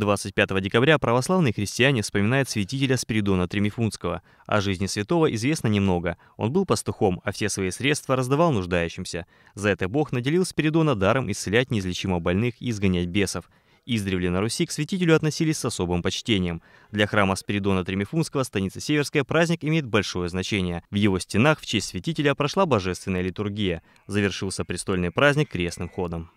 25 декабря православные христиане вспоминают святителя Спиридона Тремифунского. О жизни святого известно немного. Он был пастухом, а все свои средства раздавал нуждающимся. За это Бог наделил Спиридона даром исцелять неизлечимо больных и изгонять бесов. Издревле на Руси к святителю относились с особым почтением. Для храма Спиридона Тремифунского станица Северская праздник имеет большое значение. В его стенах в честь святителя прошла божественная литургия. Завершился престольный праздник крестным ходом.